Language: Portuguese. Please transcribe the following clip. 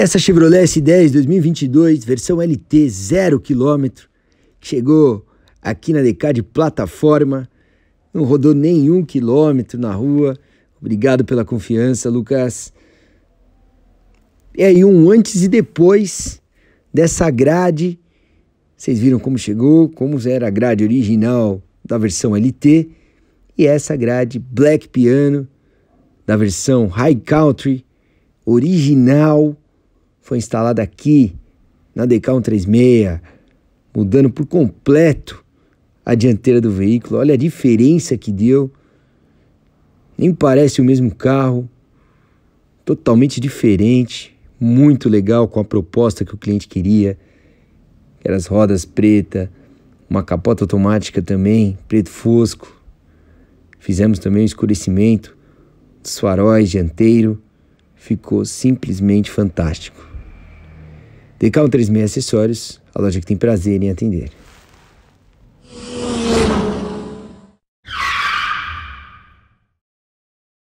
Essa Chevrolet S10 2022, versão LT 0 km, chegou aqui na DK de plataforma, não rodou nenhum quilômetro na rua. Obrigado pela confiança, Lucas. É aí um antes e depois dessa grade. Vocês viram como chegou, como era a grade original da versão LT e essa grade Black Piano da versão High Country original foi instalada aqui, na DK 136, mudando por completo a dianteira do veículo. Olha a diferença que deu. Nem parece o mesmo carro. Totalmente diferente. Muito legal com a proposta que o cliente queria. Que as rodas preta, uma capota automática também, preto fosco. Fizemos também o escurecimento dos faróis dianteiro. Ficou simplesmente fantástico. Decão 36 Acessórios, a loja que tem prazer em atender.